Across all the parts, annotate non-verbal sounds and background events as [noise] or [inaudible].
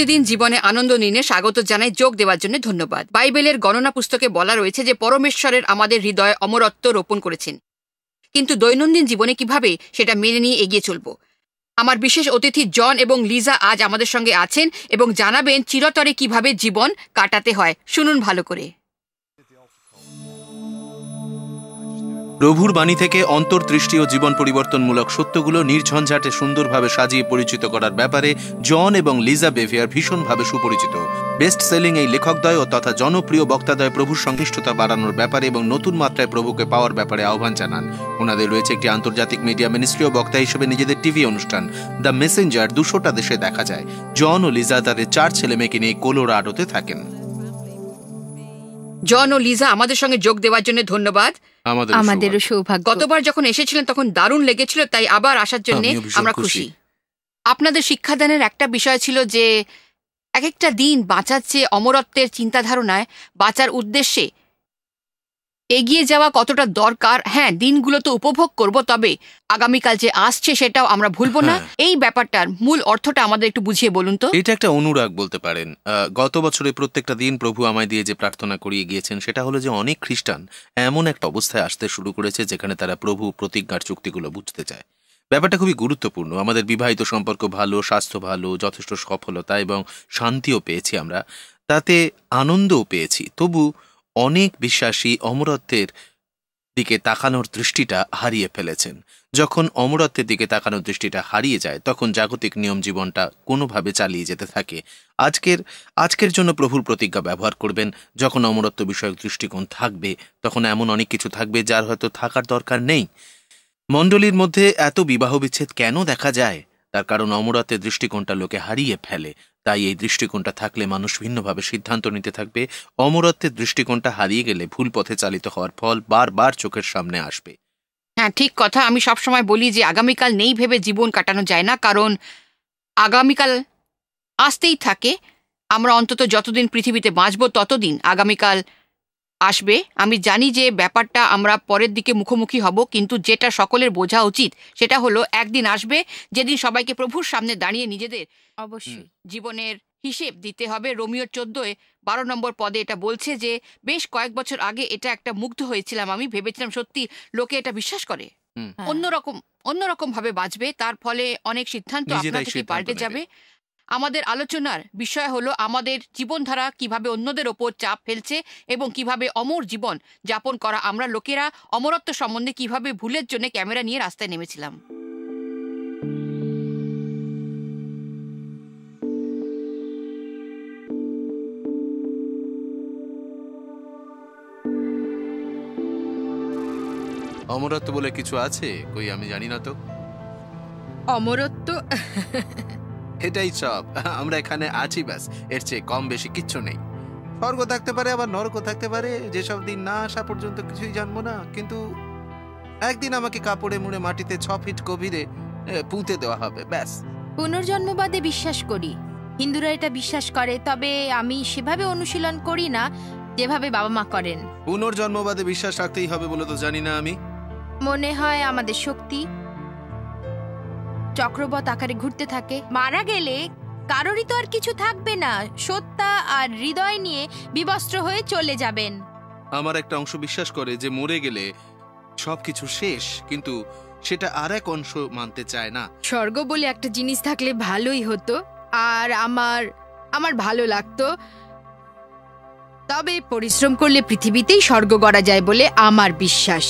প্রতিদিন জীবনে আনন্দ নিনে স্বাগত জানাই যোগ দেওয়ার জন্য ধন্যবাদ বাইবেলের গণনা পুস্তকে বলা রয়েছে যে পরমেশ্বরের আমাদের হৃদয়ে অমরত্ব রোপণ করেছেন কিন্তু দৈনন্দিন জীবনে কিভাবে সেটা মেনে নিয়ে এগিয়ে চলব আমার বিশেষ অতিথি জন এবং লিজা আজ আমাদের সঙ্গে আছেন এবং জানাবেন চিরতরে কিভাবে জীবন কাটাতে হয় শুনুন ভালো করে প্রভুর বাণী থেকে অন্তর্দৃষ্টি ও জীবন পরিবর্তনমূলক সত্যগুলো নির্ঝঞ্ঝাটে সুন্দরভাবে সাজিয়ে পরিচিত করার ব্যাপারে জন এবং লিজা বেভিয়ার ভীষণভাবে সুপরিচিত বেস্ট সেলিং এই লেখকদ্বয় ও তথা জনপ্রিয় বক্তাদ্বয় প্রভুর সংশ্লিষ্টতা বাড়ানোর ব্যাপারে এবং নতুন মাত্রায় প্রভুকে পাওয়ার ব্যাপারে আহ্বান জানান ওনাদের রয়েছে একটি আন্তর্জাতিক মিডিয়া মিনিস্ট্রি ও বক্তা হিসেবে নিজেদের টিভি অনুষ্ঠান দ্য মেসেঞ্জার দুশোটা দেশে দেখা যায় জন ও লিজা তাদের চার ছেলেমেয়েকে নিয়ে আডতে থাকেন জন ও লিজা আমাদের সঙ্গে যোগ দেওয়ার জন্য ধন্যবাদ আমাদের সৌভাগ্য গতবার যখন এসেছিলেন তখন দারুণ লেগেছিল তাই আবার আসার জন্য আমরা খুশি আপনাদের শিক্ষাদানের একটা বিষয় ছিল যে এক একটা দিন বাঁচার চেয়ে অমরত্বের চিন্তাধারণায় বাঁচার উদ্দেশ্যে এগিয়ে যাওয়া কতটা দরকার হ্যাঁ দিনগুলো তো উপভোগ করব তবে আগামীকাল যে আসছে সেটাও আমরা ভুলবো না হ্যাঁ। এই ব্যাপারটার মূল অর্থটা আমাদের একটু বুঝিয়ে বলুন তো এটা একটা অনুরাগ বলতে পারেন গত বছরে প্রত্যেকটা দিন প্রভু আমায় দিয়ে যে প্রার্থনা করিয়ে গিয়েছেন সেটা হলো যে অনেক খ্রিস্টান এমন একটা অবস্থায় আসতে শুরু করেছে যেখানে তারা প্রভু প্রতিজ্ঞার চুক্তিগুলো বুঝতে চায় ব্যাপারটা খুবই গুরুত্বপূর্ণ আমাদের বিবাহিত সম্পর্ক ভালো স্বাস্থ্য ভালো যথেষ্ট সফলতা এবং শান্তিও পেয়েছি আমরা তাতে আনন্দও পেয়েছি তবু অনেক বিশ্বাসী অমরত্বের দিকে তাকানোর দৃষ্টিটা হারিয়ে ফেলেছেন যখন অমরত্বের দিকে তাকানোর দৃষ্টিটা হারিয়ে যায় তখন জাগতিক নিয়ম জীবনটা কোনোভাবে চালিয়ে যেতে থাকে আজকের আজকের জন্য প্রভুর প্রতিজ্ঞা ব্যবহার করবেন যখন অমরত্ব বিষয়ক দৃষ্টিকোণ থাকবে তখন এমন অনেক কিছু থাকবে যার হয়তো থাকার দরকার নেই মণ্ডলীর মধ্যে এত বিবাহ বিচ্ছেদ কেন দেখা যায় তার কারণ অমরাতে দৃষ্টিকোণটা লোকে হারিয়ে ফেলে তাই এই দৃষ্টিকোণটা থাকলে মানুষ ভিন্নভাবে সিদ্ধান্ত নিতে থাকবে অমরত্বের দৃষ্টিকোণটা হারিয়ে গেলে ভুল পথে চালিত হওয়ার ফল বারবার চোখের সামনে আসবে হ্যাঁ ঠিক কথা আমি সবসময় বলি যে আগামীকাল নেই ভেবে জীবন কাটানো যায় না কারণ আগামীকাল আসতেই থাকে আমরা অন্তত যতদিন পৃথিবীতে বাঁচব ততদিন আগামীকাল আসবে আমি জানি যে ব্যাপারটা আমরা পরের দিকে মুখোমুখি হব কিন্তু যেটা সকলের বোঝা উচিত সেটা হলো একদিন আসবে যেদিন সবাইকে প্রভুর সামনে দাঁড়িয়ে নিজেদের অবশ্যই জীবনের হিসেব দিতে হবে রোমিও চোদ্দোয় বারো নম্বর পদে এটা বলছে যে বেশ কয়েক বছর আগে এটা একটা মুগ্ধ হয়েছিলাম আমি ভেবেছিলাম সত্যি লোকে এটা বিশ্বাস করে অন্যরকম অন্যরকম ভাবে বাঁচবে তার ফলে অনেক সিদ্ধান্ত আপনার থেকে পাল্টে যাবে আমাদের আলোচনার বিষয় হলো আমাদের জীবনধারা কিভাবে অন্যদের ওপর চাপ ফেলছে এবং কিভাবে অমর জীবন যাপন করা আমরা লোকেরা অমরত্ব সম্বন্ধে কিভাবে ভুলের জন্য ক্যামেরা নিয়ে রাস্তায় নেমেছিলাম অমরত্ব বলে কিছু আছে কই আমি জানি না তো অমরত্ব [laughs] এটাই সব [laughs] আমরা এখানে আছি ব্যাস এর চেয়ে কম বেশি কিচ্ছু নেই স্বর্গ থাকতে পারে আবার নরক থাকতে পারে যেসব দিন না আসা পর্যন্ত কিছুই জানবো না কিন্তু একদিন আমাকে কাপড়ে মুড়ে মাটিতে ছ ফিট গভীরে পুঁতে দেওয়া হবে ব্যাস পুনর্জন্মবাদে বিশ্বাস করি হিন্দুরা এটা বিশ্বাস করে তবে আমি সেভাবে অনুশীলন করি না যেভাবে বাবা মা করেন পুনর্জন্মবাদে বিশ্বাস রাখতেই হবে বলে তো জানি না আমি মনে হয় আমাদের শক্তি চক্রবত আকারে ঘুরতে থাকে মারা গেলে কারোরই তো আর কিছু থাকবে না সত্তা আর হৃদয় নিয়ে বিবস্ত্র হয়ে চলে যাবেন আমার একটা অংশ বিশ্বাস করে যে মরে গেলে সবকিছু শেষ কিন্তু সেটা আর এক অংশ মানতে চায় না স্বর্গ বলে একটা জিনিস থাকলে ভালোই হতো আর আমার আমার ভালো লাগতো তবে পরিশ্রম করলে পৃথিবীতেই স্বর্গ গড়া যায় বলে আমার বিশ্বাস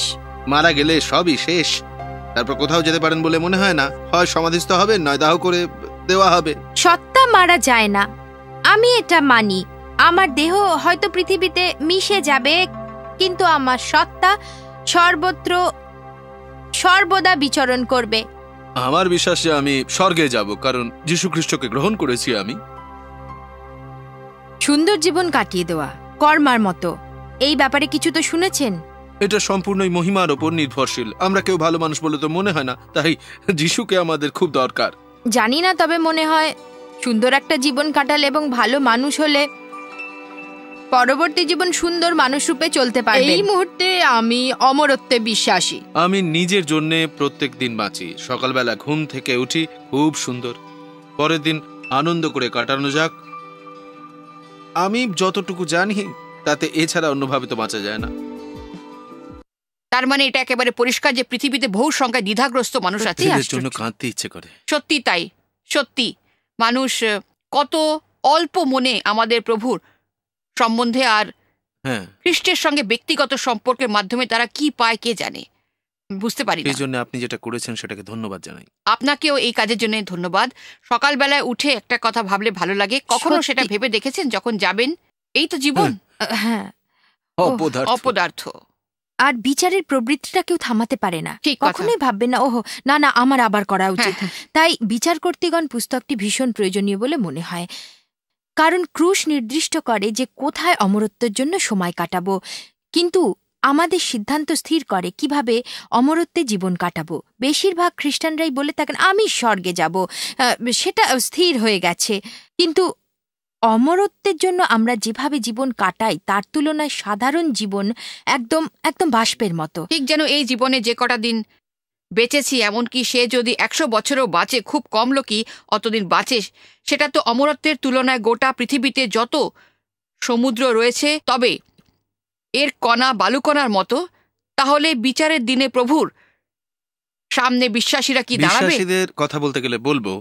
মারা গেলে সবই শেষ তারপর কোথাও যেতে পারেন বলে মনে হয় না হয় সমাধিস্থ হবে নয় দাহ করে দেওয়া হবে সত্তা মারা যায় না আমি এটা মানি আমার দেহ হয়তো পৃথিবীতে মিশে যাবে কিন্তু আমার সত্তা সর্বত্র সর্বদা বিচরণ করবে আমার বিশ্বাসে আমি স্বর্গে যাব কারণ যীশু খ্রিস্টকে গ্রহণ করেছি আমি সুন্দর জীবন কাটিয়ে দেওয়া কর্মার মতো এই ব্যাপারে কিছু তো শুনেছেন এটা সম্পূর্ণই মহিমার ওপর নির্ভরশীল আমরা কেউ ভালো মানুষ বলে তো মনে হয় না তাই যিশুকে আমাদের খুব দরকার জানি না তবে মনে হয় সুন্দর একটা জীবন কাটালে এবং ভালো মানুষ হলে পরবর্তী জীবন সুন্দর মানুষ রূপে চলতে পারবে এই মুহূর্তে আমি অমরত্বে বিশ্বাসী আমি নিজের জন্য প্রত্যেক দিন বাঁচি সকালবেলা ঘুম থেকে উঠি খুব সুন্দর পরের দিন আনন্দ করে কাটানো যাক আমি যতটুকু জানি তাতে এছাড়া অন্যভাবে তো বাঁচা যায় না তার মানে এটা একেবারে পরিষ্কার যে পৃথিবীতে বহু সংখ্যায় দ্বিধাগ্রস্ত মানুষ আছে জন্য কাঁদতে ইচ্ছে করে সত্যি তাই সত্যি মানুষ কত অল্প মনে আমাদের প্রভুর সম্বন্ধে আর হ্যাঁ। খ্রিস্টের সঙ্গে ব্যক্তিগত সম্পর্কের মাধ্যমে তারা কি পায় কে জানে বুঝতে পারি এই জন্য আপনি যেটা করেছেন সেটাকে ধন্যবাদ জানাই আপনাকেও এই কাজের জন্য ধন্যবাদ সকালবেলায় উঠে একটা কথা ভাবলে ভালো লাগে কখনো সেটা ভেবে দেখেছেন যখন যাবেন এই তো জীবন হ্যাঁ অপদার্থ আর বিচারের প্রবৃত্তিটা কেউ থামাতে পারে না কখনোই ভাববে না ওহো না না আমার আবার করা হ্যাঁ, উচিত হ্যাঁ। তাই বিচার কর্তৃগণ পুস্তকটি ভীষণ প্রয়োজনীয় বলে মনে হয় কারণ ক্রুশ নির্দিষ্ট করে যে কোথায় অমরত্বের জন্য সময় কাটাবো কিন্তু আমাদের সিদ্ধান্ত স্থির করে কিভাবে অমরত্বে জীবন কাটাবো বেশিরভাগ খ্রিস্টানরাই বলে থাকেন আমি স্বর্গে যাব সেটা স্থির হয়ে গেছে কিন্তু অমরত্বের জন্য আমরা যেভাবে জীবন কাটাই তার তুলনায় সাধারণ জীবন একদম একদম বাষ্পের মতো ঠিক যেন এই জীবনে যে কটা দিন বেঁচেছি এমনকি সে যদি একশো বছরও বাঁচে খুব কম লোকই অতদিন বাঁচে সেটা তো অমরত্বের তুলনায় গোটা পৃথিবীতে যত সমুদ্র রয়েছে তবে এর কণা বালুকণার মতো তাহলে বিচারের দিনে প্রভুর সামনে বিশ্বাসীরা কি দাঁড়াবে কথা বলতে গেলে বলবো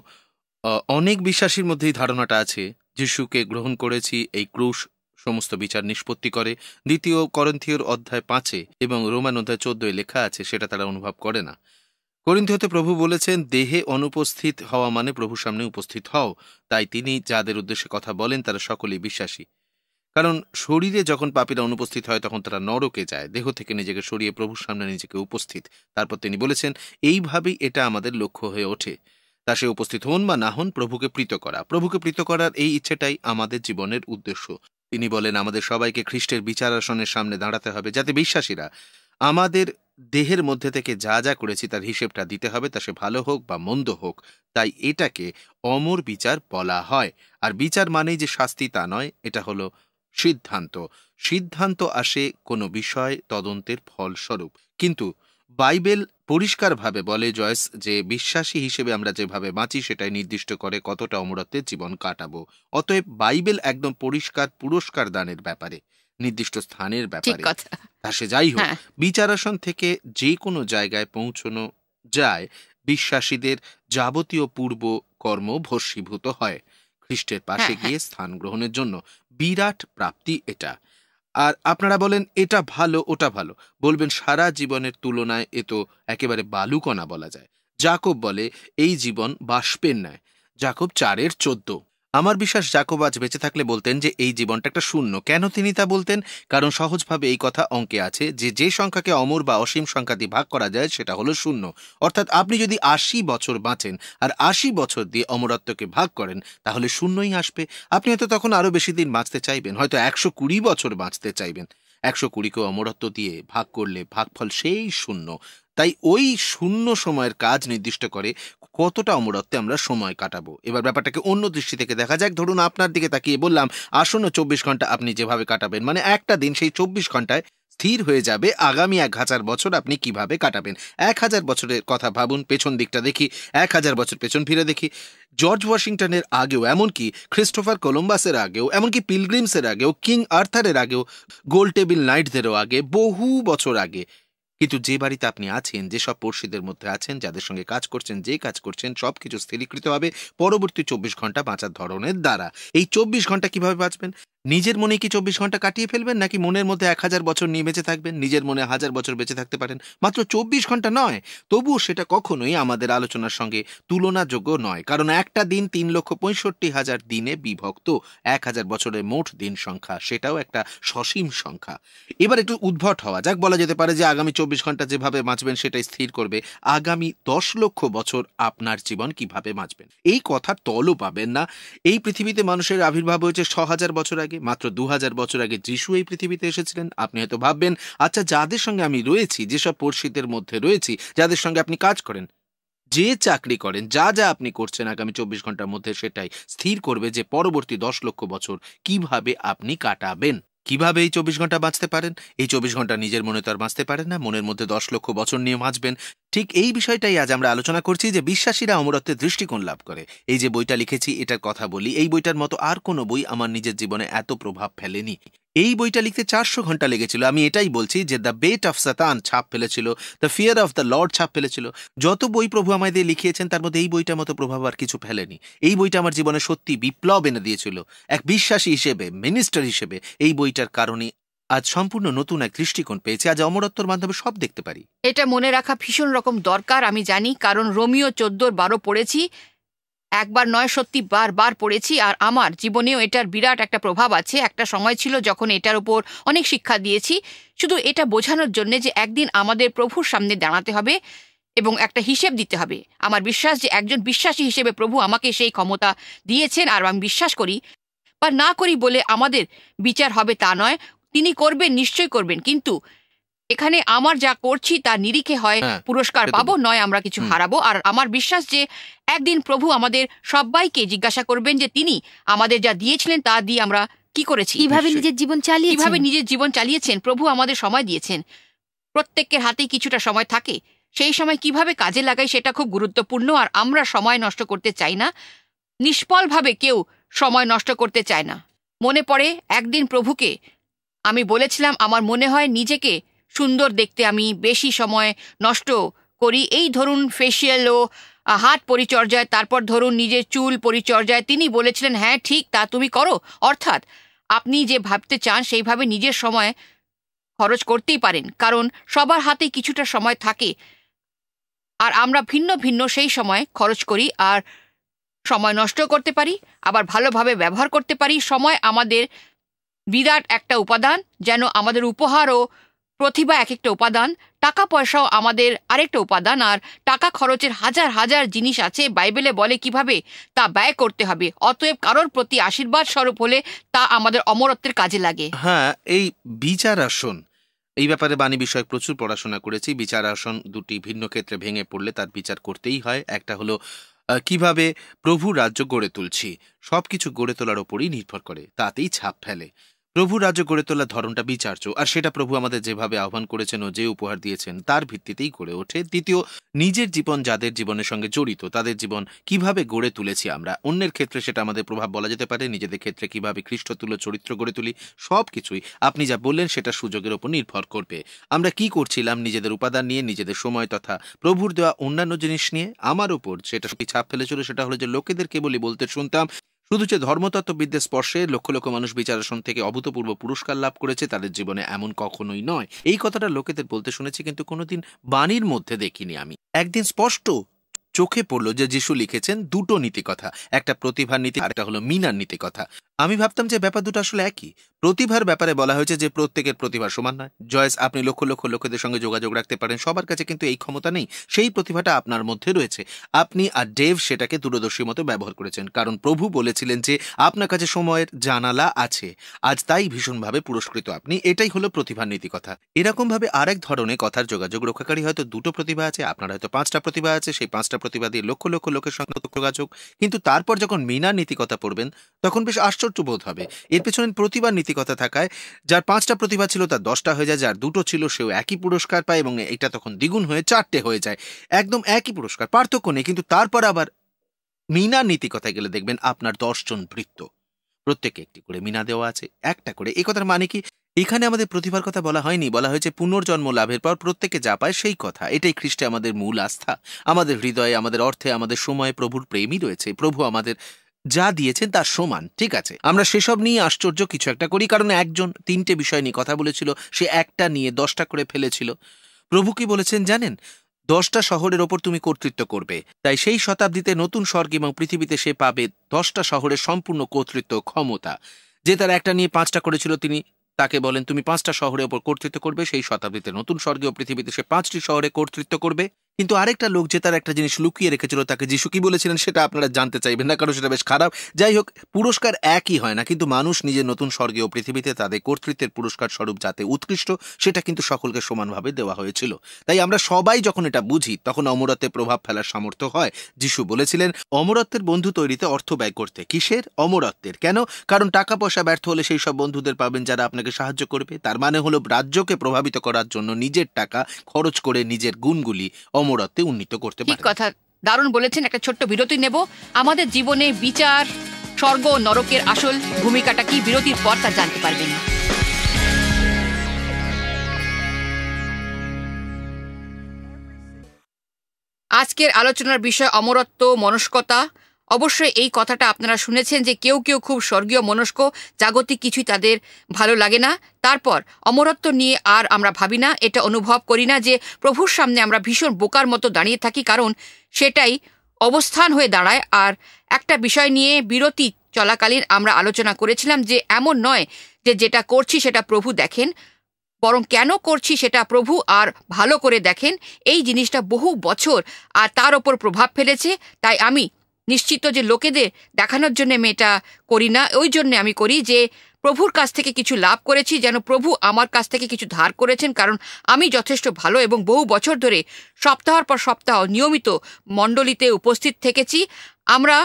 অনেক বিশ্বাসীর মধ্যেই ধারণাটা আছে যিশুকে গ্রহণ করেছি এই ক্রুশ সমস্ত বিচার নিষ্পত্তি করে দ্বিতীয় করন্থিয়র অধ্যায় পাঁচে এবং রোমান অধ্যায় চোদ্দয় লেখা আছে সেটা তারা অনুভব করে না করিন্থিয়তে প্রভু বলেছেন দেহে অনুপস্থিত হওয়া মানে প্রভুর সামনে উপস্থিত হও তাই তিনি যাদের উদ্দেশ্যে কথা বলেন তারা সকলেই বিশ্বাসী কারণ শরীরে যখন পাপীরা অনুপস্থিত হয় তখন তারা নরকে যায় দেহ থেকে নিজেকে সরিয়ে প্রভুর সামনে নিজেকে উপস্থিত তারপর তিনি বলেছেন এইভাবেই এটা আমাদের লক্ষ্য হয়ে ওঠে তা সে উপস্থিত হন বা না হন প্রভুকে প্রীত করা প্রভুকে প্রীত করার এই ইচ্ছেটাই আমাদের জীবনের উদ্দেশ্য তিনি বলেন আমাদের সবাইকে খ্রিস্টের বিচার আসনের সামনে দাঁড়াতে হবে যাতে বিশ্বাসীরা আমাদের দেহের মধ্যে থেকে যা যা করেছি তার হিসেবটা দিতে হবে তা সে ভালো হোক বা মন্দ হোক তাই এটাকে অমর বিচার বলা হয় আর বিচার মানেই যে শাস্তি তা নয় এটা হলো সিদ্ধান্ত সিদ্ধান্ত আসে কোনো বিষয় তদন্তের ফলস্বরূপ কিন্তু বাইবেল পরিষ্কারভাবে বলে জয়েস যে বিশ্বাসী হিসেবে আমরা যেভাবে বাঁচি সেটাই নির্দিষ্ট করে কতটা অমরত্বের জীবন কাটাবো অতএব বাইবেল একদম পরিষ্কার পুরস্কার দানের ব্যাপারে নির্দিষ্ট স্থানের ব্যাপারে তা সে যাই হোক হ্যাঁ। বিচারাসন থেকে যে কোনো জায়গায় পৌঁছনো যায় বিশ্বাসীদের যাবতীয় পূর্ব কর্ম ভস্মীভূত হয় খ্রিস্টের পাশে হ্যাঁ, হ্যাঁ। গিয়ে স্থান গ্রহণের জন্য বিরাট প্রাপ্তি এটা আর আপনারা বলেন এটা ভালো ওটা ভালো বলবেন সারা জীবনের তুলনায় এ তো একেবারে বালুকণা বলা যায় জাকব বলে এই জীবন বাষ্পের ন্যায় জাকব চারের চোদ্দ আমার বিশ্বাস জাকব আজ বেঁচে থাকলে বলতেন যে এই জীবনটা একটা শূন্য কেন তিনি তা বলতেন কারণ সহজভাবে এই কথা অঙ্কে আছে যে যে সংখ্যাকে অমর বা অসীম সংখ্যা দিয়ে ভাগ করা যায় সেটা হলো শূন্য অর্থাৎ আপনি যদি আশি বছর বাঁচেন আর আশি বছর দিয়ে অমরত্বকে ভাগ করেন তাহলে শূন্যই আসবে আপনি হয়তো তখন আরও বেশি দিন বাঁচতে চাইবেন হয়তো একশো কুড়ি বছর বাঁচতে চাইবেন একশো কুড়িকে অমরত্ব দিয়ে ভাগ করলে ভাগফল সেই শূন্য তাই ওই শূন্য সময়ের কাজ নির্দিষ্ট করে কতটা অমরত্বে আমরা সময় কাটাবো এবার ব্যাপারটাকে অন্য দৃষ্টি থেকে দেখা যাক ধরুন আপনার দিকে তাকিয়ে বললাম আসন্ন চব্বিশ ঘন্টা আপনি যেভাবে কাটাবেন মানে একটা দিন সেই চব্বিশ ঘন্টায় স্থির হয়ে যাবে আগামী এক হাজার বছর আপনি কিভাবে কাটাবেন এক হাজার বছরের কথা ভাবুন পেছন দিকটা দেখি এক হাজার বছর পেছন ফিরে দেখি জর্জ ওয়াশিংটনের আগেও এমনকি ক্রিস্টোফার কলম্বাসের আগেও এমনকি পিলগ্রিমসের আগেও কিং আর্থারের আগেও গোল টেবিল নাইটদেরও আগে বহু বছর আগে কিন্তু যে বাড়িতে আপনি আছেন যেসব পড়শিদের মধ্যে আছেন যাদের সঙ্গে কাজ করছেন যে কাজ করছেন সব কিছু স্থিরীকৃত হবে পরবর্তী চব্বিশ ঘন্টা বাঁচার ধরনের দ্বারা এই চব্বিশ ঘন্টা কিভাবে বাঁচবেন নিজের মনে কি চব্বিশ ঘন্টা কাটিয়ে ফেলবেন নাকি মনের মধ্যে এক হাজার বছর নিয়ে বেঁচে থাকবেন নিজের মনে হাজার বছর বেঁচে থাকতে পারেন মাত্র চব্বিশ ঘন্টা নয় তবুও সেটা কখনোই আমাদের আলোচনার সঙ্গে তুলনাযোগ্য নয় কারণ একটা দিন তিন লক্ষ পঁয়ষট্টি হাজার দিনে বিভক্ত এক হাজার বছরের মোট দিন সংখ্যা সেটাও একটা সসীম সংখ্যা এবার একটু উদ্ভট হওয়া যাক বলা যেতে পারে যে আগামী চব্বিশ ঘন্টা যেভাবে বাঁচবেন সেটাই স্থির করবে আগামী দশ লক্ষ বছর আপনার জীবন কিভাবে বাঁচবেন এই কথার তলও পাবেন না এই পৃথিবীতে মানুষের আবির্ভাব হয়েছে ছ হাজার বছর আগে মাত্র দু বছর আগে যিশু এই পৃথিবীতে এসেছিলেন আপনি হয়তো ভাববেন আচ্ছা যাদের সঙ্গে আমি রয়েছি যেসব পড়শিদের মধ্যে রয়েছি যাদের সঙ্গে আপনি কাজ করেন যে চাকরি করেন যা যা আপনি করছেন আগামী চব্বিশ ঘন্টার মধ্যে সেটাই স্থির করবে যে পরবর্তী দশ লক্ষ বছর কিভাবে আপনি কাটাবেন কিভাবে এই চব্বিশ ঘন্টা বাঁচতে পারেন এই চব্বিশ ঘন্টা নিজের মনে তো আর বাঁচতে পারেন না মনের মধ্যে দশ লক্ষ বছর নিয়ে বাঁচবেন ঠিক এই বিষয়টাই আজ আমরা আলোচনা করছি যে বিশ্বাসীরা অমরত্বের দৃষ্টিকোণ লাভ করে এই যে বইটা লিখেছি এটার কথা বলি এই বইটার মতো আর কোনো বই আমার নিজের জীবনে এত প্রভাব ফেলেনি এই বইটা লিখতে চারশো ঘন্টা লেগেছিল আমি এটাই বলছি যে দ্য বেট অফ সাতান ছাপ ফেলেছিল the fear of the lord ছাপ ফেলেছিল যত বই প্রভু আমায় দিয়ে লিখিয়েছেন তার মধ্যে এই বইটার মতো প্রভাব আর কিছু ফেলেনি এই বইটা আমার জীবনে সত্যি বিপ্লব এনে দিয়েছিল এক বিশ্বাসী হিসেবে মিনিস্টার হিসেবে এই বইটার কারণে আজ সম্পূর্ণ নতুন এক দৃষ্টিকোণ পেয়েছি আজ অমরত্বর মাধ্যমে সব দেখতে পারি এটা মনে রাখা ভীষণ রকম দরকার আমি জানি কারণ রোমিও চোদ্দোর বারো পড়েছি একবার নয় সত্যি বারবার পড়েছি আর আমার জীবনেও এটার বিরাট একটা প্রভাব আছে একটা সময় ছিল যখন এটার ওপর অনেক শিক্ষা দিয়েছি শুধু এটা বোঝানোর জন্য যে একদিন আমাদের প্রভুর সামনে দাঁড়াতে হবে এবং একটা হিসেব দিতে হবে আমার বিশ্বাস যে একজন বিশ্বাসী হিসেবে প্রভু আমাকে সেই ক্ষমতা দিয়েছেন আর আমি বিশ্বাস করি বা না করি বলে আমাদের বিচার হবে তা নয় তিনি করবেন নিশ্চয় করবেন কিন্তু এখানে আমার যা করছি তা নিরিখে হয় হ্যাঁ, পুরস্কার পাবো নয় আমরা কিছু হারাবো আর আমার বিশ্বাস যে একদিন প্রভু আমাদের সবাইকে জিজ্ঞাসা করবেন যে তিনি আমাদের যা দিয়েছিলেন তা দিয়ে আমরা কি করেছি কিভাবে নিজের জীবন চালিয়ে কিভাবে নিজের জীবন চালিয়েছেন প্রভু আমাদের সময় দিয়েছেন প্রত্যেকের হাতেই কিছুটা সময় থাকে সেই সময় কিভাবে কাজে লাগাই সেটা খুব গুরুত্বপূর্ণ আর আমরা সময় নষ্ট করতে চাই না নিষ্ফলভাবে কেউ সময় নষ্ট করতে চায় না মনে পড়ে একদিন প্রভুকে আমি বলেছিলাম আমার মনে হয় নিজেকে সুন্দর দেখতে আমি বেশি সময় নষ্ট করি এই ধরুন ফেসিয়াল ও হাত পরিচর্যায় তারপর ধরুন নিজের চুল পরিচর্যায় তিনি বলেছিলেন হ্যাঁ ঠিক তা তুমি করো অর্থাৎ আপনি যে ভাবতে চান সেইভাবে নিজের সময় খরচ করতেই পারেন কারণ সবার হাতে কিছুটা সময় থাকে আর আমরা ভিন্ন ভিন্ন সেই সময় খরচ করি আর সময় নষ্ট করতে পারি আবার ভালোভাবে ব্যবহার করতে পারি সময় আমাদের বিরাট একটা উপাদান যেন আমাদের উপহারও প্রতিভা এক একটা উপাদান টাকা পয়সাও আমাদের আরেকটা উপাদান আর টাকা খরচের হাজার হাজার জিনিস আছে বাইবেলে বলে কিভাবে তা ব্যয় করতে হবে অতএব কারোর প্রতি আশীর্বাদ স্বরূপ হলে তা আমাদের অমরত্বের কাজে লাগে হ্যাঁ এই বিচার আসন এই ব্যাপারে বাণী বিষয়ে প্রচুর পড়াশোনা করেছি বিচার আসন দুটি ভিন্ন ক্ষেত্রে ভেঙে পড়লে তার বিচার করতেই হয় একটা হলো কিভাবে প্রভু রাজ্য গড়ে তুলছি সব কিছু গড়ে তোলার ওপরই নির্ভর করে তাতেই ছাপ ফেলে প্রভু রাজ্য গড়ে তোলার ধরনটা বিচার্য আর সেটা প্রভু আমাদের যেভাবে আহ্বান করেছেন ও যে উপহার দিয়েছেন তার ভিত্তিতেই গড়ে ওঠে দ্বিতীয় নিজের জীবন যাদের জীবনের সঙ্গে জড়িত তাদের জীবন কিভাবে গড়ে তুলেছি আমরা অন্যের ক্ষেত্রে সেটা আমাদের প্রভাব বলা যেতে পারে নিজেদের ক্ষেত্রে কিভাবে খ্রিস্টতুল্য চরিত্র গড়ে তুলি সব কিছুই আপনি যা বললেন সেটা সুযোগের ওপর নির্ভর করবে আমরা কি করছিলাম নিজেদের উপাদান নিয়ে নিজেদের সময় তথা প্রভুর দেওয়া অন্যান্য জিনিস নিয়ে আমার ওপর সেটা ছাপ ফেলেছিল সেটা হলো যে লোকেদের কেবলই বলতে শুনতাম শুধু যে ধর্মতত্ত্ববিদদের স্পর্শে লক্ষ লক্ষ মানুষ বিচারাসন থেকে অভূতপূর্ব পুরস্কার লাভ করেছে তাদের জীবনে এমন কখনোই নয় এই কথাটা লোকেদের বলতে শুনেছি কিন্তু কোনোদিন বাণীর মধ্যে দেখিনি আমি একদিন স্পষ্ট চোখে পড়লো যে যিশু লিখেছেন দুটো নীতি কথা একটা প্রতিভার নীতি আর একটা হলো মিনার নীতি কথা আমি ভাবতাম যে ব্যাপার দুটো আসলে একই প্রতিভার ব্যাপারে বলা হয়েছে যে প্রত্যেকের প্রতিভা সমান নয় জয়েস আপনি লক্ষ লক্ষ লোকেদের সঙ্গে যোগাযোগ রাখতে পারেন সবার কাছে কিন্তু এই ক্ষমতা নেই সেই প্রতিভাটা আপনার মধ্যে রয়েছে আপনি আর ডেভ সেটাকে দূরদর্শী মতো ব্যবহার করেছেন কারণ প্রভু বলেছিলেন যে আপনার কাছে সময়ের জানালা আছে আজ তাই ভীষণভাবে পুরস্কৃত আপনি এটাই হলো প্রতিভার নীতি কথা এরকমভাবে আরেক ধরনের কথার যোগাযোগ রক্ষাকারী হয়তো দুটো প্রতিভা আছে আপনার হয়তো পাঁচটা প্রতিভা আছে সেই পাঁচটা প্রতিভা দিয়ে লক্ষ লক্ষ লোকের সঙ্গে যোগাযোগ কিন্তু তারপর যখন মিনার নীতিকথা পড়বেন তখন বেশ আশ্চর্য আশ্চর্য বোধ হবে এর পেছনে প্রতিবার নীতিকথা থাকায় যার পাঁচটা প্রতিভা ছিল তার দশটা হয়ে যায় যার দুটো ছিল সেও একই পুরস্কার পায় এবং এটা তখন দ্বিগুণ হয়ে চারটে হয়ে যায় একদম একই পুরস্কার পার্থক্য নেই কিন্তু তারপর আবার মিনা নীতিকথায় গেলে দেখবেন আপনার দশজন বৃত্ত প্রত্যেকে একটি করে মিনা দেওয়া আছে একটা করে এ কথার মানে কি এখানে আমাদের প্রতিভার কথা বলা হয়নি বলা হয়েছে পুনর্জন্ম লাভের পর প্রত্যেকে যা পায় সেই কথা এটাই খ্রিস্টে আমাদের মূল আস্থা আমাদের হৃদয়ে আমাদের অর্থে আমাদের সময়ে প্রভুর প্রেমই রয়েছে প্রভু আমাদের যা দিয়েছেন তার সমান ঠিক আছে আমরা সেসব নিয়ে আশ্চর্য কিছু একটা করি কারণ একজন তিনটে বিষয় নিয়ে কথা বলেছিল সে একটা নিয়ে দশটা করে ফেলেছিল প্রভু কি বলেছেন জানেন দশটা শহরের ওপর তুমি কর্তৃত্ব করবে তাই সেই শতাব্দীতে নতুন স্বর্গ এবং পৃথিবীতে সে পাবে দশটা শহরের সম্পূর্ণ কর্তৃত্ব ক্ষমতা যে তার একটা নিয়ে পাঁচটা করেছিল তিনি তাকে বলেন তুমি পাঁচটা শহরের ওপর কর্তৃত্ব করবে সেই শতাব্দীতে নতুন স্বর্গীয় পৃথিবীতে সে পাঁচটি শহরে কর্তৃত্ব করবে কিন্তু আরেকটা লোক যে তার একটা জিনিস লুকিয়ে রেখেছিল তাকে যিশু কি বলেছিলেন সেটা আপনারা জানতে চাইবেন না কারণ সেটা বেশ খারাপ যাই হোক পুরস্কার একই হয় না কিন্তু মানুষ নিজের নতুন স্বর্গীয় পৃথিবীতে তাদের কর্তৃত্বের পুরস্কার স্বরূপ যাতে উৎকৃষ্ট সেটা কিন্তু সকলকে সমানভাবে দেওয়া হয়েছিল তাই আমরা সবাই যখন এটা বুঝি তখন অমরত্বে প্রভাব ফেলার সামর্থ্য হয় যিশু বলেছিলেন অমরত্বের বন্ধু তৈরিতে অর্থ ব্যয় করতে কিসের অমরত্বের কেন কারণ টাকা পয়সা ব্যর্থ হলে সেই সব বন্ধুদের পাবেন যারা আপনাকে সাহায্য করবে তার মানে হলো রাজ্যকে প্রভাবিত করার জন্য নিজের টাকা খরচ করে নিজের গুণগুলি অম মনোমরাতে উন্নীত করতে পারে কথা দারুণ বলেছেন একটা ছোট্ট বিরতি নেব আমাদের জীবনে বিচার স্বর্গ নরকের আসল ভূমিকাটা কি বিরতির পর তা জানতে পারবেন আজকের আলোচনার বিষয় অমরত্ব মনস্কতা অবশ্যই এই কথাটা আপনারা শুনেছেন যে কেউ কেউ খুব স্বর্গীয় মনস্ক জাগতিক কিছুই তাদের ভালো লাগে না তারপর অমরত্ব নিয়ে আর আমরা ভাবি না এটা অনুভব করি না যে প্রভুর সামনে আমরা ভীষণ বোকার মতো দাঁড়িয়ে থাকি কারণ সেটাই অবস্থান হয়ে দাঁড়ায় আর একটা বিষয় নিয়ে বিরতি চলাকালীন আমরা আলোচনা করেছিলাম যে এমন নয় যে যেটা করছি সেটা প্রভু দেখেন বরং কেন করছি সেটা প্রভু আর ভালো করে দেখেন এই জিনিসটা বহু বছর আর তার ওপর প্রভাব ফেলেছে তাই আমি নিশ্চিত যে লোকেদের দেখানোর জন্য আমি এটা করি না ওই জন্য আমি করি যে প্রভুর কাছ থেকে কিছু লাভ করেছি যেন প্রভু আমার কাছ থেকে কিছু ধার করেছেন কারণ আমি যথেষ্ট ভালো এবং বহু বছর ধরে সপ্তাহর পর সপ্তাহ নিয়মিত মণ্ডলীতে উপস্থিত থেকেছি আমরা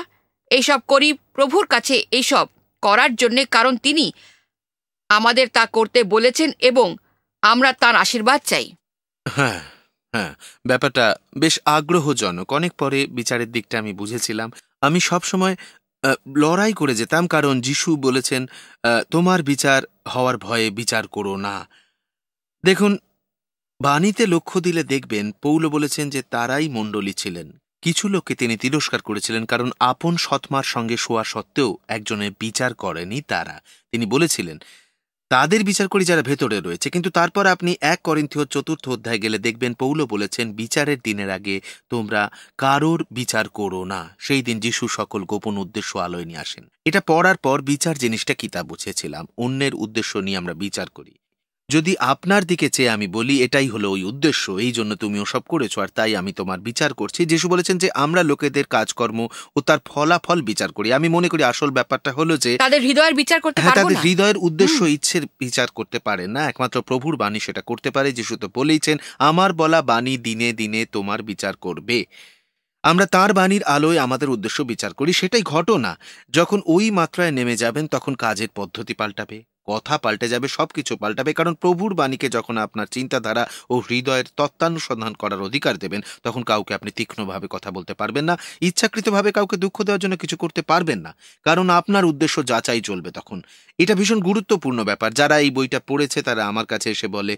এইসব করি প্রভুর কাছে এইসব করার জন্যে কারণ তিনি আমাদের তা করতে বলেছেন এবং আমরা তার আশীর্বাদ চাই হ্যাঁ হ্যাঁ ব্যাপারটা বেশ আগ্রহজনক অনেক পরে বিচারের দিকটা আমি বুঝেছিলাম আমি সবসময় লড়াই করে যেতাম কারণ যিশু বলেছেন তোমার বিচার হওয়ার ভয়ে বিচার করো না দেখুন বাণীতে লক্ষ্য দিলে দেখবেন পৌল বলেছেন যে তারাই মণ্ডলী ছিলেন কিছু লোককে তিনি তিরস্কার করেছিলেন কারণ আপন সৎমার সঙ্গে শোয়া সত্ত্বেও একজনের বিচার করেনি তারা তিনি বলেছিলেন তাদের বিচার করি যারা ভেতরে রয়েছে কিন্তু তারপর আপনি এক করিন্থীয় চতুর্থ অধ্যায় গেলে দেখবেন পৌল বলেছেন বিচারের দিনের আগে তোমরা কারোর বিচার করো না সেই দিন যিশু সকল গোপন উদ্দেশ্য আলোয় নিয়ে আসেন এটা পড়ার পর বিচার জিনিসটা কিতাব বুঝেছিলাম অন্যের উদ্দেশ্য নিয়ে আমরা বিচার করি যদি আপনার দিকে চেয়ে আমি বলি এটাই হলো ওই উদ্দেশ্য এই জন্য তুমি ওসব করেছো আর তাই আমি তোমার বিচার করছি যিশু বলেছেন যে আমরা লোকেদের কাজকর্ম ও তার ফলাফল বিচার করি আমি মনে করি আসল ব্যাপারটা হলো যে তাদের হৃদয়ের বিচার করতে হ্যাঁ তাদের হৃদয়ের উদ্দেশ্য ইচ্ছের বিচার করতে পারে না একমাত্র প্রভুর বাণী সেটা করতে পারে যিশু তো বলেইছেন আমার বলা বাণী দিনে দিনে তোমার বিচার করবে আমরা তার বাণীর আলোয় আমাদের উদ্দেশ্য বিচার করি সেটাই ঘটনা যখন ওই মাত্রায় নেমে যাবেন তখন কাজের পদ্ধতি পাল্টাবে কথা পাল্টে যাবে সব কিছু পাল্টাবে কারণ প্রভুর বাণীকে যখন আপনার চিন্তাধারা ও হৃদয়ের তত্ত্বানুসন্ধান করার অধিকার দেবেন তখন কাউকে আপনি তীক্ষ্ণভাবে কথা বলতে পারবেন না ইচ্ছাকৃতভাবে কাউকে দুঃখ দেওয়ার জন্য কিছু করতে পারবেন না কারণ আপনার উদ্দেশ্য যাচাই চলবে তখন এটা ভীষণ গুরুত্বপূর্ণ ব্যাপার যারা এই বইটা পড়েছে তারা আমার কাছে এসে বলে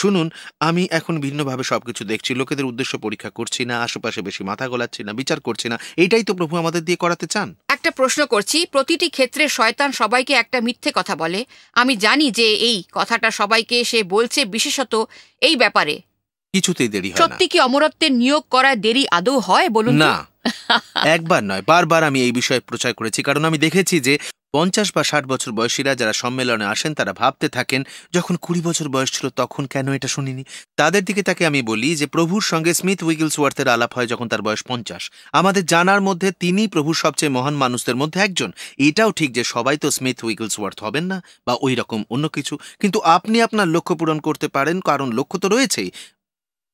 শুনুন আমি এখন ভিন্নভাবে সব কিছু দেখছি লোকেদের উদ্দেশ্য পরীক্ষা করছি না আশেপাশে বেশি মাথা গোলাচ্ছি না বিচার করছি না এটাই তো প্রভু আমাদের দিয়ে করাতে চান একটা প্রশ্ন করছি প্রতিটি ক্ষেত্রে শয়তান সবাইকে একটা মিথ্যে কথা বলে আমি জানি যে এই কথাটা সবাইকে সে বলছে বিশেষত এই ব্যাপারে কিছুতেই দেরি হয় সত্যি কি অমরত্বের নিয়োগ করায় দেরি আদৌ হয় বলুন না একবার নয় বারবার আমি এই বিষয়ে প্রচার করেছি কারণ আমি দেখেছি যে পঞ্চাশ বা ষাট বছর বয়সীরা যারা সম্মেলনে আসেন তারা ভাবতে থাকেন যখন কুড়ি বছর বয়স ছিল তখন কেন এটা শুনিনি তাদের দিকে তাকে আমি বলি যে প্রভুর সঙ্গে স্মিথ ওয়ার্থের আলাপ হয় যখন তার বয়স পঞ্চাশ আমাদের জানার মধ্যে তিনি প্রভুর সবচেয়ে মহান মানুষদের মধ্যে একজন এটাও ঠিক যে সবাই তো স্মিথ ওয়ার্থ হবেন না বা ওই রকম অন্য কিছু কিন্তু আপনি আপনার লক্ষ্য পূরণ করতে পারেন কারণ লক্ষ্য তো রয়েছেই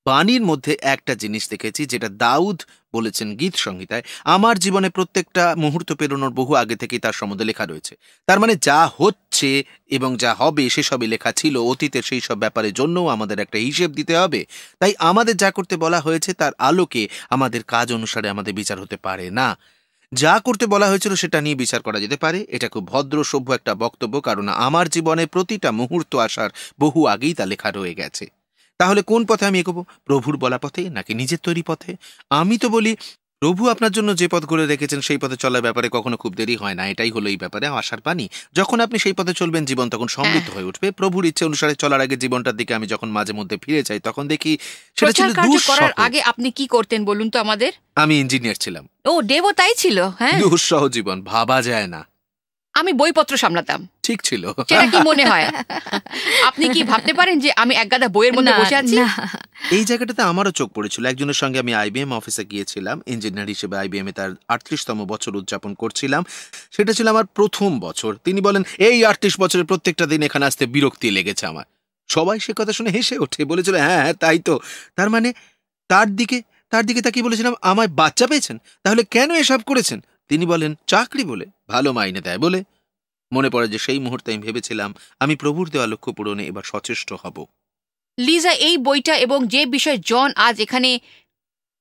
বাণীর মধ্যে একটা জিনিস দেখেছি যেটা দাউদ বলেছেন গীত সংহিতায় আমার জীবনে প্রত্যেকটা মুহূর্ত পেরোনোর বহু আগে থেকেই তার সম্বন্ধে লেখা রয়েছে তার মানে যা হচ্ছে এবং যা হবে সেসবই লেখা ছিল অতীতের সেই সব ব্যাপারের জন্যও আমাদের একটা হিসেব দিতে হবে তাই আমাদের যা করতে বলা হয়েছে তার আলোকে আমাদের কাজ অনুসারে আমাদের বিচার হতে পারে না যা করতে বলা হয়েছিল সেটা নিয়ে বিচার করা যেতে পারে এটা খুব ভদ্র সভ্য একটা বক্তব্য কারণ আমার জীবনে প্রতিটা মুহূর্ত আসার বহু আগেই তা লেখা রয়ে গেছে তাহলে কোন পথে আমি এগোবো প্রভুর বলা পথে নাকি নিজের তৈরি পথে আমি তো বলি প্রভু আপনার জন্য যে পথ করে রেখেছেন সেই পথে চলার ব্যাপারে কখনো খুব দেরি হয় না এটাই হলো এই ব্যাপারে আশার পানি যখন আপনি সেই পথে চলবেন জীবন তখন সমৃদ্ধ হয়ে উঠবে প্রভুর ইচ্ছে অনুসারে চলার আগে জীবনটার দিকে আমি যখন মাঝে মধ্যে ফিরে যাই তখন দেখি সেটা ছিল করার আগে আপনি কি করতেন বলুন তো আমাদের আমি ইঞ্জিনিয়ার ছিলাম ও দেবতাই ছিল হ্যাঁ দুঃসহ জীবন ভাবা যায় না আমি বইপত্র সামলাতাম ঠিক ছিল কি মনে হয় আপনি কি ভাবতে পারেন যে আমি একগাদা বইয়ের মধ্যে বসে আছি এই জায়গাটাতে আমারও চোখ পড়েছিল একজনের সঙ্গে আমি আইবিএম অফিসে গিয়েছিলাম ইঞ্জিনিয়ার হিসেবে আইবিএম এ তার আটত্রিশতম বছর উদযাপন করছিলাম সেটা ছিল আমার প্রথম বছর তিনি বলেন এই আটত্রিশ বছরের প্রত্যেকটা দিন এখানে আসতে বিরক্তি লেগেছে আমার সবাই সে কথা শুনে হেসে ওঠে বলেছিল হ্যাঁ হ্যাঁ তাই তো তার মানে তার দিকে তার দিকে তাকে বলেছিলাম আমায় বাচ্চা পেয়েছেন তাহলে কেন এসব করেছেন তিনি বলেন চাকরি বলে ভালো মাইনে দেয় বলে মনে পড়ে যে সেই মুহূর্তে আমি ভেবেছিলাম আমি প্রভুর দেওয়া লক্ষ্য পূরণে এবার সচেষ্ট হব লিজা এই বইটা এবং যে বিষয়ে জন আজ এখানে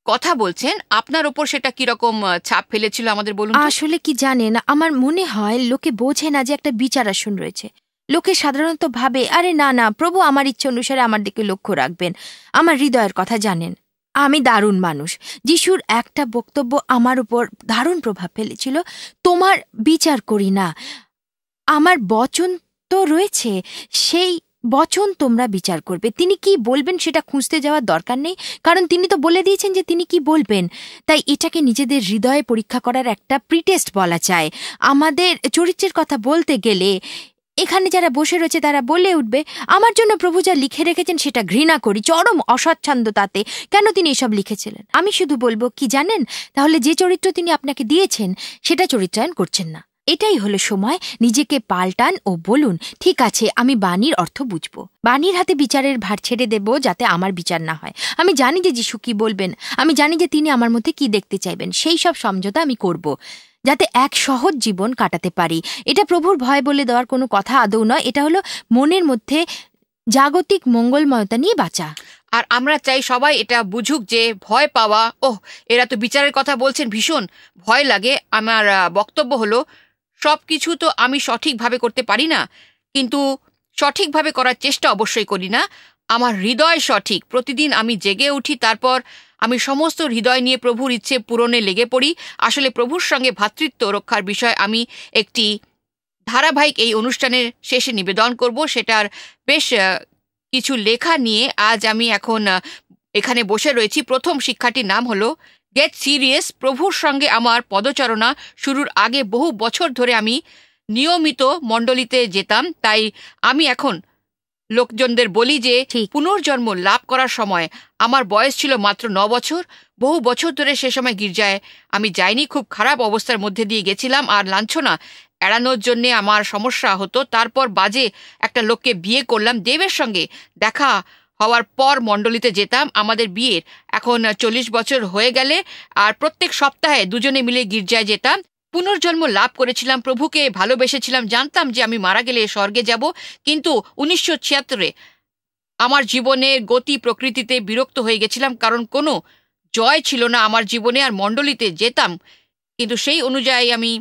কথা বলছেন আপনার ওপর সেটা কিরকম ছাপ ফেলেছিল আমাদের বলুন আসলে কি জানেন আমার মনে হয় লোকে বোঝে না যে একটা বিচার আসন রয়েছে লোকে সাধারণত ভাবে আরে না না প্রভু আমার ইচ্ছে অনুসারে আমার দিকে লক্ষ্য রাখবেন আমার হৃদয়ের কথা জানেন আমি দারুণ মানুষ যিশুর একটা বক্তব্য আমার উপর দারুণ প্রভাব ফেলেছিল তোমার বিচার করি না আমার বচন তো রয়েছে সেই বচন তোমরা বিচার করবে তিনি কি বলবেন সেটা খুঁজতে যাওয়ার দরকার নেই কারণ তিনি তো বলে দিয়েছেন যে তিনি কি বলবেন তাই এটাকে নিজেদের হৃদয়ে পরীক্ষা করার একটা প্রিটেস্ট বলা চায় আমাদের চরিত্রের কথা বলতে গেলে এখানে যারা বসে রয়েছে তারা বলে উঠবে আমার জন্য প্রভু যা লিখে রেখেছেন সেটা ঘৃণা করি চরম অস্বচ্ছন্দ তাতে কেন তিনি এসব লিখেছিলেন আমি শুধু বলবো কি জানেন তাহলে যে চরিত্র তিনি আপনাকে দিয়েছেন সেটা চরিত্রায়ন করছেন না এটাই হলো সময় নিজেকে পাল্টান ও বলুন ঠিক আছে আমি বাণীর অর্থ বুঝব বাণীর হাতে বিচারের ভার ছেড়ে দেব যাতে আমার বিচার না হয় আমি জানি যে যিশু কি বলবেন আমি জানি যে তিনি আমার মধ্যে কি দেখতে চাইবেন সেই সব সমঝোতা আমি করব যাতে এক সহজ জীবন কাটাতে পারি এটা প্রভুর ভয় বলে দেওয়ার কোনো কথা আদৌ নয় এটা হলো মনের মধ্যে জাগতিক মঙ্গলময়তা নিয়ে বাঁচা আর আমরা চাই সবাই এটা বুঝুক যে ভয় পাওয়া ওহ এরা তো বিচারের কথা বলছেন ভীষণ ভয় লাগে আমার বক্তব্য হলো সব কিছু তো আমি সঠিকভাবে করতে পারি না কিন্তু সঠিকভাবে করার চেষ্টা অবশ্যই করি না আমার হৃদয় সঠিক প্রতিদিন আমি জেগে উঠি তারপর আমি সমস্ত হৃদয় নিয়ে প্রভুর ইচ্ছে পূরণে লেগে পড়ি আসলে প্রভুর সঙ্গে ভ্রাতৃত্ব রক্ষার বিষয় আমি একটি ধারাবাহিক এই অনুষ্ঠানের শেষে নিবেদন করব সেটার বেশ কিছু লেখা নিয়ে আজ আমি এখন এখানে বসে রয়েছি প্রথম শিক্ষাটির নাম হলো গেট সিরিয়াস প্রভুর সঙ্গে আমার পদচারণা শুরুর আগে বহু বছর ধরে আমি নিয়মিত মণ্ডলীতে যেতাম তাই আমি এখন লোকজনদের বলি যে পুনর্জন্ম লাভ করার সময় আমার বয়স ছিল মাত্র ন বছর বহু বছর ধরে সে সময় গির্জায় আমি যাইনি খুব খারাপ অবস্থার মধ্যে দিয়ে গেছিলাম আর লাঞ্ছনা এড়ানোর জন্য আমার সমস্যা হতো তারপর বাজে একটা লোককে বিয়ে করলাম দেবের সঙ্গে দেখা হওয়ার পর মণ্ডলিতে যেতাম আমাদের বিয়ের এখন চল্লিশ বছর হয়ে গেলে আর প্রত্যেক সপ্তাহে দুজনে মিলে গির্জায় যেতাম পুনর্জন্ম লাভ করেছিলাম প্রভুকে ভালোবেসেছিলাম জানতাম যে আমি মারা গেলে স্বর্গে যাব কিন্তু উনিশশো ছিয়াত্তরে আমার জীবনের গতি প্রকৃতিতে বিরক্ত হয়ে গেছিলাম কারণ কোনো জয় ছিল না আমার জীবনে আর মণ্ডলীতে যেতাম কিন্তু সেই অনুযায়ী আমি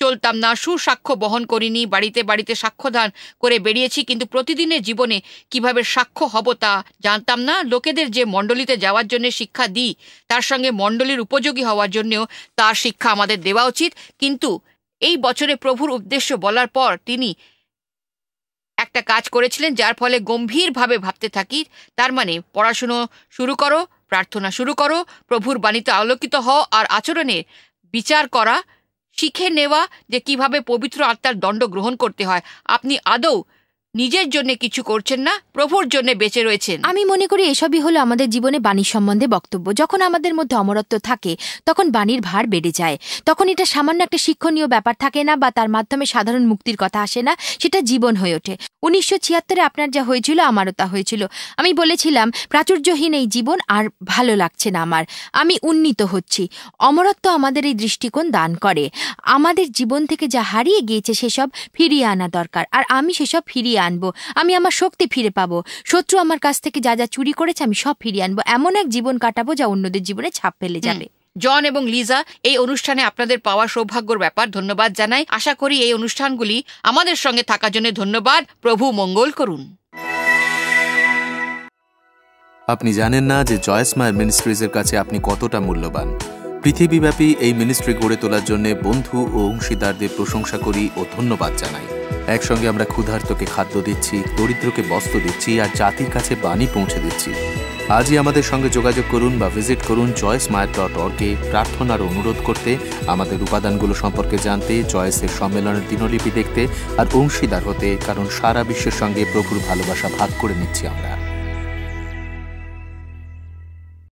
চলতাম না সুসাক্ষ্য বহন করিনি বাড়িতে বাড়িতে সাক্ষ্যদান করে বেরিয়েছি কিন্তু প্রতিদিনের জীবনে কিভাবে সাক্ষ্য হব তা জানতাম না লোকেদের যে মণ্ডলিতে যাওয়ার জন্য শিক্ষা দিই তার সঙ্গে মণ্ডলীর উপযোগী হওয়ার জন্য তার শিক্ষা আমাদের দেওয়া উচিত কিন্তু এই বছরে প্রভুর উদ্দেশ্য বলার পর তিনি একটা কাজ করেছিলেন যার ফলে গম্ভীরভাবে ভাবতে থাকি তার মানে পড়াশুনো শুরু করো প্রার্থনা শুরু করো প্রভুর বাণীতে আলোকিত হও আর আচরণের বিচার করা শিখে নেওয়া যে কিভাবে পবিত্র আত্মার দণ্ড গ্রহণ করতে হয় আপনি আদৌ নিজের জন্য কিছু করছেন না প্রভুর জন্য বেঁচে রয়েছেন আমি মনে করি এসবই হলো আমাদের জীবনে বাণী সম্বন্ধে বক্তব্য যখন আমাদের মধ্যে অমরত্ব থাকে তখন বাণীর ভার বেড়ে যায় তখন এটা সামান্য একটা শিক্ষণীয় ব্যাপার থাকে না বা তার মাধ্যমে সাধারণ মুক্তির কথা আসে না সেটা জীবন হয়ে ওঠে উনিশশো ছিয়াত্তরে আপনার যা হয়েছিল আমারও তা হয়েছিল আমি বলেছিলাম প্রাচুর্যহীন এই জীবন আর ভালো লাগছে না আমার আমি উন্নীত হচ্ছি অমরত্ব আমাদের এই দৃষ্টিকোণ দান করে আমাদের জীবন থেকে যা হারিয়ে গিয়েছে সেসব ফিরিয়ে আনা দরকার আর আমি সেসব ফিরিয়ে আনবো আমি আমার শক্তি ফিরে পাবো শত্রু আমার কাছ থেকে যা যা চুরি করেছে আমি সব ফিরিয়ে আনবো এমন এক জীবন কাটাবো যা অন্যদের জীবনে ছাপ ফেলে যাবে জন এবং লিজা এই অনুষ্ঠানে আপনাদের পাওয়া সৌভাগ্যর ব্যাপার ধন্যবাদ জানাই আশা করি এই অনুষ্ঠানগুলি আমাদের সঙ্গে থাকার জন্য ধন্যবাদ প্রভু মঙ্গল করুন আপনি জানেন না যে জয়েস মায়ের মিনিস্ট্রিজের কাছে আপনি কতটা মূল্যবান পৃথিবীব্যাপী এই মিনিস্ট্রি গড়ে তোলার জন্য বন্ধু ও অংশীদারদের প্রশংসা করি ও ধন্যবাদ জানাই একসঙ্গে আমরা ক্ষুধার্তকে খাদ্য দিচ্ছি দরিদ্রকে বস্ত্র দিচ্ছি আর জাতির কাছে বাণী পৌঁছে দিচ্ছি আজই আমাদের সঙ্গে যোগাযোগ করুন বা ভিজিট করুন চয়েস মায়ের ডট অর্গে প্রার্থনার অনুরোধ করতে আমাদের উপাদানগুলো সম্পর্কে জানতে চয়েসের সম্মেলনের দিনলিপি দেখতে আর অংশীদার হতে কারণ সারা বিশ্বের সঙ্গে প্রভুর ভালোবাসা ভাগ করে নিচ্ছি আমরা